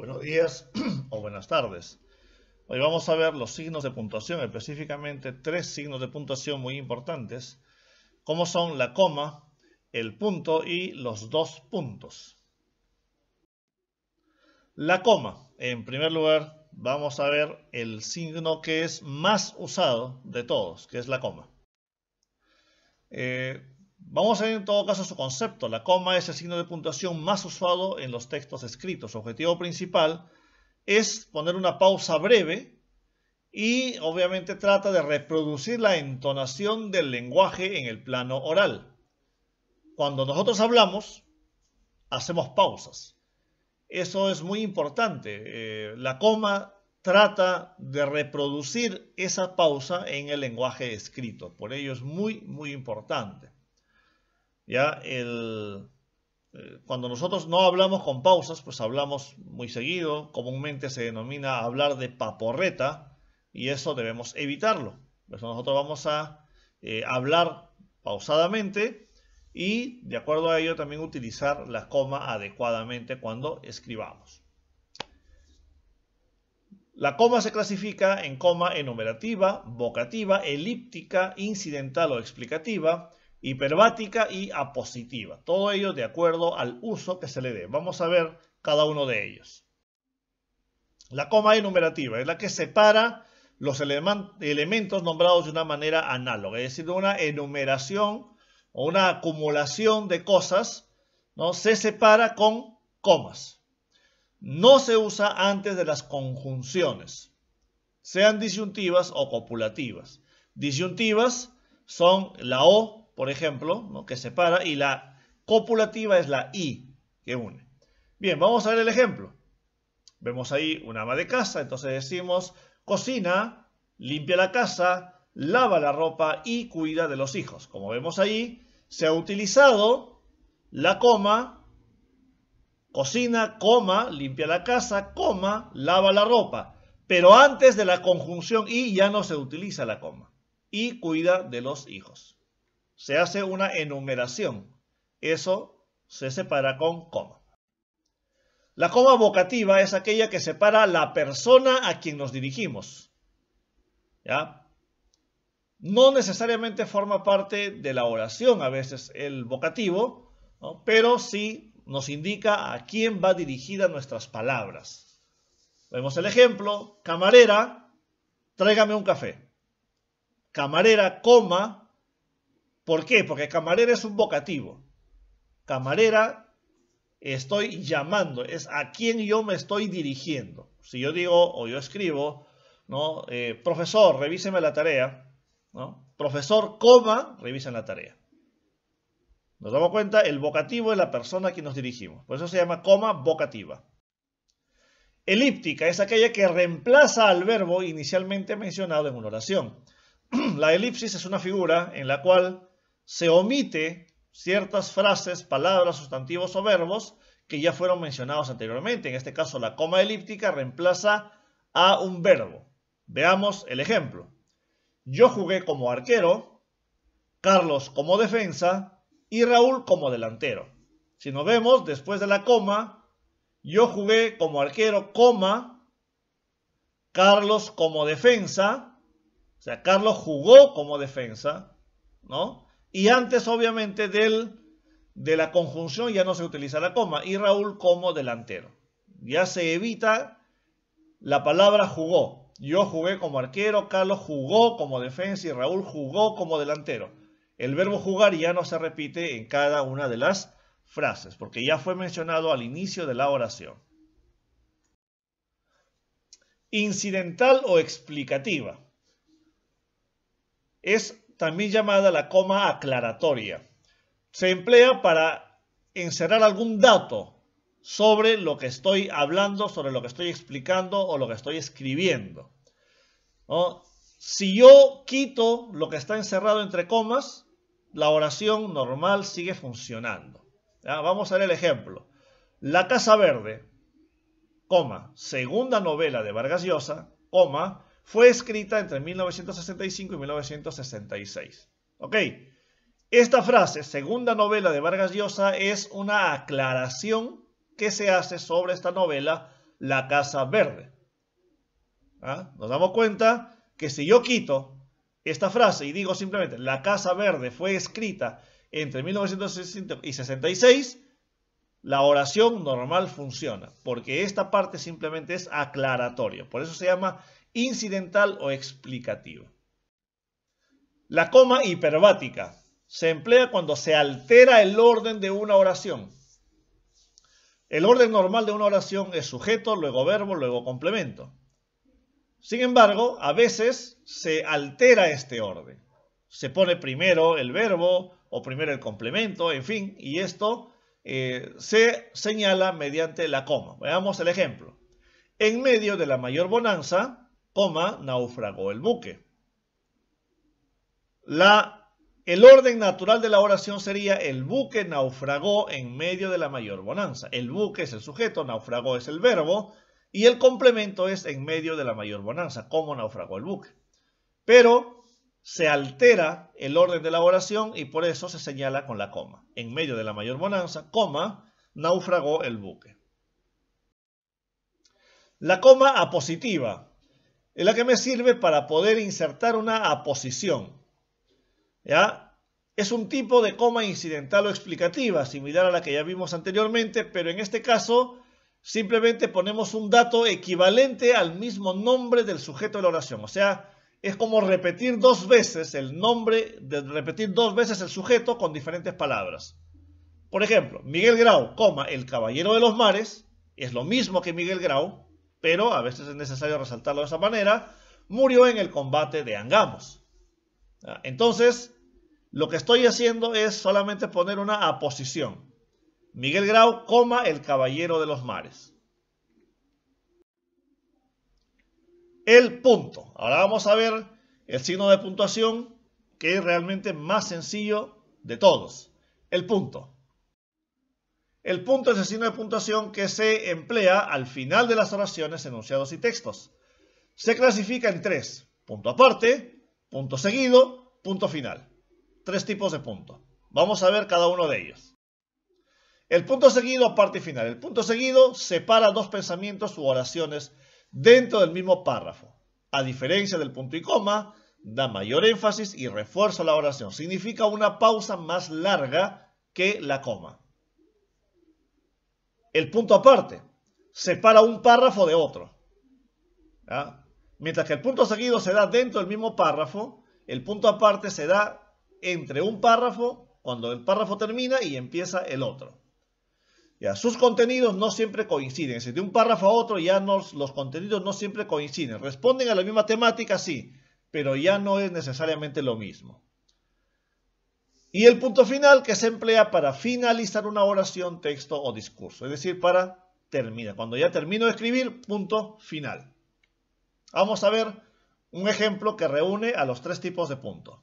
Buenos días o buenas tardes. Hoy vamos a ver los signos de puntuación, específicamente tres signos de puntuación muy importantes, como son la coma, el punto y los dos puntos. La coma. En primer lugar, vamos a ver el signo que es más usado de todos, que es la coma. Eh, Vamos a ver en todo caso su concepto. La coma es el signo de puntuación más usado en los textos escritos. Su objetivo principal es poner una pausa breve y obviamente trata de reproducir la entonación del lenguaje en el plano oral. Cuando nosotros hablamos, hacemos pausas. Eso es muy importante. Eh, la coma trata de reproducir esa pausa en el lenguaje escrito. Por ello es muy, muy importante. ¿ya? Eh, cuando nosotros no hablamos con pausas, pues hablamos muy seguido, comúnmente se denomina hablar de paporreta y eso debemos evitarlo. Por pues nosotros vamos a eh, hablar pausadamente y de acuerdo a ello también utilizar la coma adecuadamente cuando escribamos. La coma se clasifica en coma enumerativa, vocativa, elíptica, incidental o explicativa hiperbática y apositiva. Todo ello de acuerdo al uso que se le dé. Vamos a ver cada uno de ellos. La coma enumerativa es la que separa los elementos nombrados de una manera análoga, es decir, una enumeración o una acumulación de cosas, ¿no? se separa con comas. No se usa antes de las conjunciones, sean disyuntivas o copulativas. Disyuntivas son la O por ejemplo, que separa, y la copulativa es la I, que une. Bien, vamos a ver el ejemplo. Vemos ahí una ama de casa, entonces decimos cocina, limpia la casa, lava la ropa y cuida de los hijos. Como vemos ahí, se ha utilizado la coma, cocina, coma, limpia la casa, coma, lava la ropa. Pero antes de la conjunción y ya no se utiliza la coma. Y cuida de los hijos se hace una enumeración. Eso se separa con coma. La coma vocativa es aquella que separa la persona a quien nos dirigimos. ¿Ya? No necesariamente forma parte de la oración a veces el vocativo, pero sí nos indica a quién va dirigida nuestras palabras. Vemos el ejemplo, camarera, tráigame un café. Camarera, coma, ¿Por qué? Porque camarera es un vocativo. Camarera, estoy llamando, es a quien yo me estoy dirigiendo. Si yo digo o yo escribo, ¿no? Eh, profesor, revíseme la tarea, Profesor, coma, revisen la tarea. Nos damos cuenta, el vocativo es la persona a quien nos dirigimos. Por eso se llama coma vocativa. Elíptica es aquella que reemplaza al verbo inicialmente mencionado en una oración. la elipsis es una figura en la cual se omite ciertas frases, palabras, sustantivos o verbos que ya fueron mencionados anteriormente. En este caso, la coma elíptica reemplaza a un verbo. Veamos el ejemplo. Yo jugué como arquero, Carlos como defensa y Raúl como delantero. Si nos vemos, después de la coma, yo jugué como arquero, coma, Carlos como defensa, o sea, Carlos jugó como defensa, ¿no? Y antes, obviamente, del, de la conjunción ya no se utiliza la coma. Y Raúl como delantero. Ya se evita la palabra jugó. Yo jugué como arquero, Carlos jugó como defensa y Raúl jugó como delantero. El verbo jugar ya no se repite en cada una de las frases, porque ya fue mencionado al inicio de la oración. Incidental o explicativa. Es también llamada la coma aclaratoria. Se emplea para encerrar algún dato sobre lo que estoy hablando, sobre lo que estoy explicando o lo que estoy escribiendo. Si yo quito lo que está encerrado entre comas, la oración normal sigue funcionando. Vamos a ver el ejemplo. La Casa Verde, coma, segunda novela de Vargas Llosa, coma, fue escrita entre 1965 y 1966. ¿Ok? Esta frase, segunda novela de Vargas Llosa, es una aclaración que se hace sobre esta novela, La Casa Verde. ¿Ah? Nos damos cuenta que si yo quito esta frase y digo simplemente, La Casa Verde fue escrita entre 1960 y 66, la oración normal funciona, porque esta parte simplemente es aclaratoria. Por eso se llama incidental o explicativo. La coma hiperbática se emplea cuando se altera el orden de una oración. El orden normal de una oración es sujeto, luego verbo, luego complemento. Sin embargo, a veces se altera este orden. Se pone primero el verbo o primero el complemento, en fin, y esto eh, se señala mediante la coma. Veamos el ejemplo. En medio de la mayor bonanza, coma, naufragó el buque. La, el orden natural de la oración sería el buque naufragó en medio de la mayor bonanza. El buque es el sujeto, naufragó es el verbo y el complemento es en medio de la mayor bonanza, cómo naufragó el buque. Pero se altera el orden de la oración y por eso se señala con la coma. En medio de la mayor bonanza, coma, naufragó el buque. La coma apositiva es la que me sirve para poder insertar una aposición. Es un tipo de coma incidental o explicativa, similar a la que ya vimos anteriormente, pero en este caso simplemente ponemos un dato equivalente al mismo nombre del sujeto de la oración. O sea, es como repetir dos veces el nombre, repetir dos veces el sujeto con diferentes palabras. Por ejemplo, Miguel Grau, el caballero de los mares, es lo mismo que Miguel Grau, pero a veces es necesario resaltarlo de esa manera, murió en el combate de Angamos. Ah, entonces, lo que estoy haciendo es solamente poner una aposición. Miguel Grau, coma el caballero de los mares. El punto. Ahora vamos a ver el signo de puntuación que es realmente más sencillo de todos. El punto. El punto es el signo de puntuación que se emplea al final de las oraciones, enunciados y textos. Se clasifica en tres, punto aparte, punto seguido, punto final. Tres tipos de punto. Vamos a ver cada uno de ellos. El punto seguido, parte final. El punto seguido separa dos pensamientos u oraciones dentro del mismo párrafo. A diferencia del punto y coma, da mayor énfasis y refuerzo la oración. Significa una pausa más larga que la coma el punto aparte separa un párrafo de otro. Mientras que el punto seguido se da dentro del mismo párrafo, el punto aparte se da entre un párrafo, cuando el párrafo termina y empieza el otro. ¿ya? Sus contenidos no siempre coinciden. decir, de un párrafo a otro ya los contenidos no siempre coinciden. Responden a la misma temática, sí, pero ya no es necesariamente lo mismo. Y el punto final que se emplea para finalizar una oración, texto o discurso, es decir, para terminar. Cuando ya termino de escribir, punto final. Vamos a ver un ejemplo que reúne a los tres tipos de punto.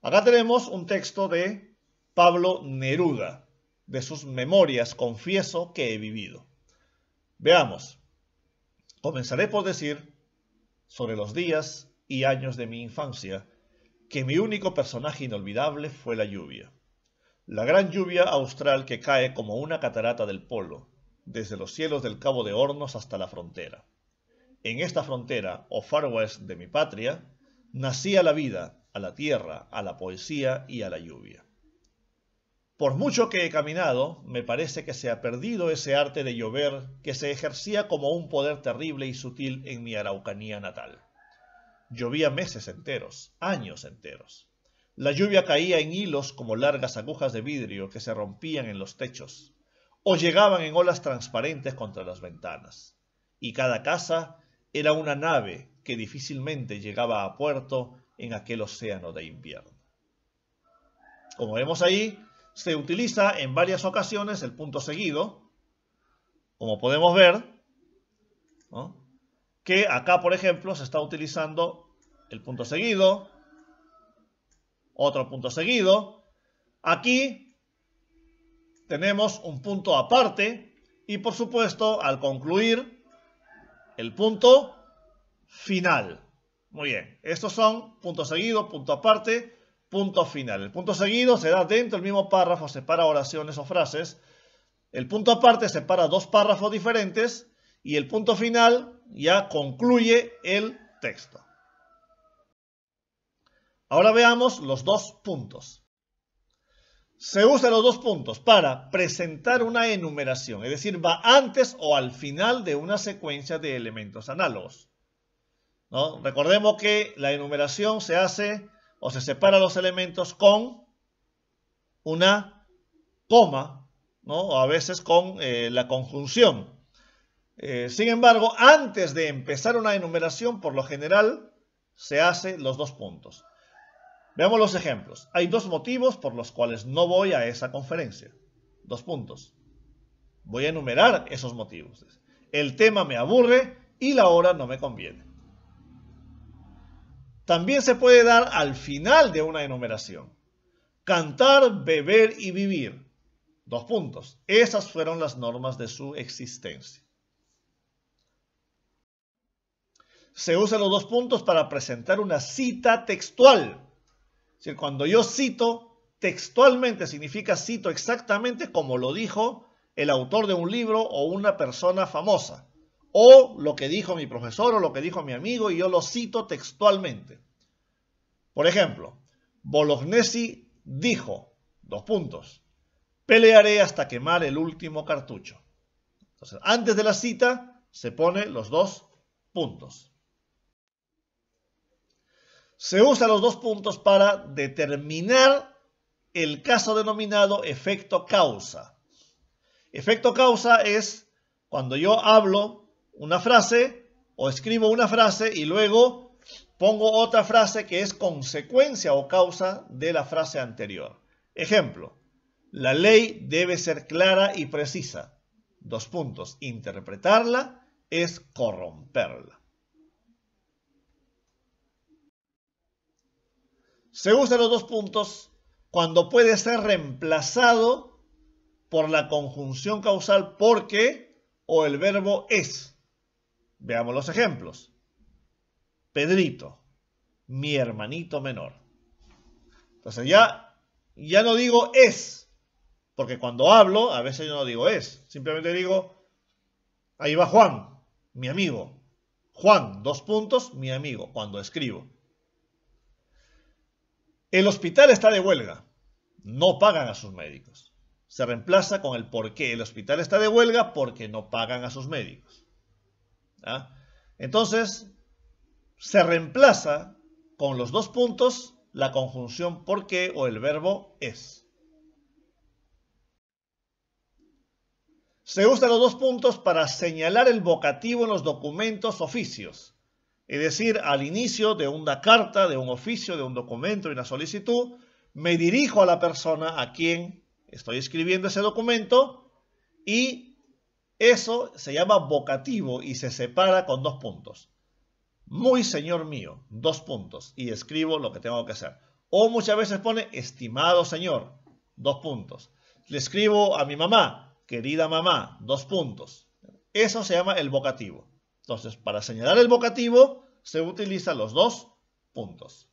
Acá tenemos un texto de Pablo Neruda, de sus memorias, confieso que he vivido. Veamos. Comenzaré por decir sobre los días y años de mi infancia que mi único personaje inolvidable fue la lluvia. La gran lluvia austral que cae como una catarata del polo, desde los cielos del Cabo de Hornos hasta la frontera. En esta frontera, o far west de mi patria, nacía la vida, a la tierra, a la poesía y a la lluvia. Por mucho que he caminado, me parece que se ha perdido ese arte de llover que se ejercía como un poder terrible y sutil en mi Araucanía natal llovía meses enteros, años enteros. La lluvia caía en hilos como largas agujas de vidrio que se rompían en los techos, o llegaban en olas transparentes contra las ventanas. Y cada casa era una nave que difícilmente llegaba a puerto en aquel océano de invierno. Como vemos ahí, se utiliza en varias ocasiones el punto seguido, como podemos ver, que acá, por ejemplo, se está utilizando el punto seguido, otro punto seguido. Aquí tenemos un punto aparte y por supuesto al concluir el punto final. Muy bien, estos son punto seguido, punto aparte, punto final. El punto seguido se da dentro del mismo párrafo, separa oraciones o frases. El punto aparte separa dos párrafos diferentes y el punto final ya concluye el texto. Ahora veamos los dos puntos. Se usan los dos puntos para presentar una enumeración, es decir, va antes o al final de una secuencia de elementos análogos. Recordemos que la enumeración se hace o se separa los elementos con una coma, o a veces con eh, la conjunción. Eh, sin embargo, antes de empezar una enumeración, por lo general, se hace los dos puntos. Veamos los ejemplos. Hay dos motivos por los cuales no voy a esa conferencia. Dos puntos. Voy a enumerar esos motivos. El tema me aburre y la hora no me conviene. También se puede dar al final de una enumeración. Cantar, beber y vivir. Dos puntos. Esas fueron las normas de su existencia. Se usan los dos puntos para presentar una cita textual cuando yo cito textualmente significa cito exactamente como lo dijo el autor de un libro o una persona famosa, o lo que dijo mi profesor o lo que dijo mi amigo y yo lo cito textualmente. Por ejemplo, Bolognesi dijo, dos puntos, pelearé hasta quemar el último cartucho. Entonces, antes de la cita se pone los dos puntos se usan los dos puntos para determinar el caso denominado efecto causa. Efecto causa es cuando yo hablo una frase o escribo una frase y luego pongo otra frase que es consecuencia o causa de la frase anterior. Ejemplo, la ley debe ser clara y precisa. Dos puntos, interpretarla es corromperla. Se usan los dos puntos cuando puede ser reemplazado por la conjunción causal porque o el verbo es. Veamos los ejemplos. Pedrito, mi hermanito menor. Entonces ya, ya no digo es, porque cuando hablo a veces yo no digo es, simplemente digo, ahí va Juan, mi amigo. Juan, dos puntos, mi amigo, cuando escribo. El hospital está de huelga. No pagan a sus médicos. Se reemplaza con el por qué el hospital está de huelga porque no pagan a sus médicos. ¿Ah? Entonces, se reemplaza con los dos puntos la conjunción por qué o el verbo es. Se usan los dos puntos para señalar el vocativo en los documentos oficios es decir, al inicio de una carta, de un oficio, de un documento, de una solicitud, me dirijo a la persona a quien estoy escribiendo ese documento y eso se llama vocativo y se separa con dos puntos. Muy señor mío, dos puntos, y escribo lo que tengo que hacer. O muchas veces pone estimado señor, dos puntos. Le escribo a mi mamá, querida mamá, dos puntos. Eso se llama el vocativo. Entonces, para señalar el vocativo, se utilizan los dos puntos.